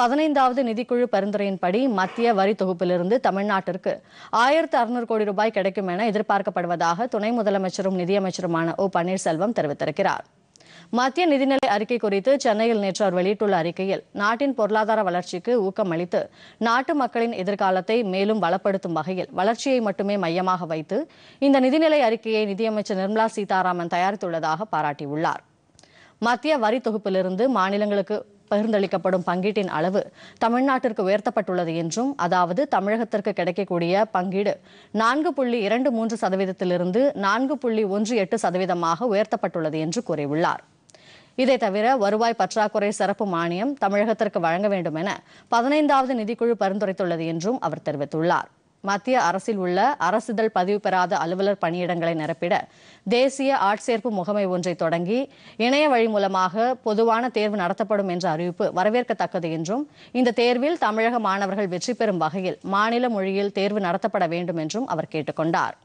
பதினைந்தாவது நிதிக்குழு பரிந்துரையின்படி மத்திய வரி தொகுப்பிலிருந்து தமிழ்நாட்டிற்கு ஆயிரத்து அறுநூறு கோடி ரூபாய் கிடைக்கும் என எதிர்பார்க்கப்படுவதாக துணை முதலமைச்சரும் நிதியமைச்சருமான ஓ பன்னீர்செல்வம் தெரிவித்திருக்கிறார் மத்திய நிதிநிலை அறிக்கை குறித்து சென்னையில் நேற்று அவர் வெளியிட்டுள்ள அறிக்கையில் நாட்டின் பொருளாதார வளர்ச்சிக்கு ஊக்கமளித்து நாட்டு மக்களின் எதிர்காலத்தை மேலும் வளப்படுத்தும் வகையில் வளர்ச்சியை மட்டுமே மையமாக வைத்து இந்த நிதிநிலை அறிக்கையை நிதியமைச்சர் நிர்மலா சீதாராமன் தயாரித்துள்ளதாக பாராட்டியுள்ளார் மத்திய வரி தொகுப்பிலிருந்து மாநிலங்களுக்கு பகிர்ந்தளிக்கப்படும் பங்கீட்டின் அளவு தமிழ்நாட்டிற்கு உயர்த்தப்பட்டுள்ளது என்றும் அதாவது தமிழகத்திற்கு கிடைக்கக்கூடிய பங்கீடு நான்கு புள்ளி இரண்டு மூன்று சதவீதத்திலிருந்து நான்கு புள்ளி ஒன்று எட்டு சதவீதமாக உயர்த்தப்பட்டுள்ளது என்று கூறியுள்ளார் இதை தவிர வருவாய் பற்றாக்குறை சிறப்பு மானியம் தமிழகத்திற்கு வழங்க வேண்டும் என பதினைந்தாவது நிதிக்குழு பரிந்துரைத்துள்ளது என்றும் அவர் தெரிவித்துள்ளார் மத்திய அரசில் உள்ள அரசுதல் பதிவு பெறாத அலுவலர் பணியிடங்களை நிரப்பிட தேசிய ஆட்சேர்ப்பு முகமை ஒன்றை தொடங்கி இணைய வழி மூலமாக பொதுவான தேர்வு நடத்தப்படும் என்ற அறிவிப்பு வரவேற்கத்தக்கது என்றும் இந்த தேர்வில் தமிழக மாணவர்கள் வெற்றி பெறும் வகையில் மாநில மொழியில் தேர்வு நடத்தப்பட வேண்டும் என்றும் அவர் கேட்டுக்கொண்டார்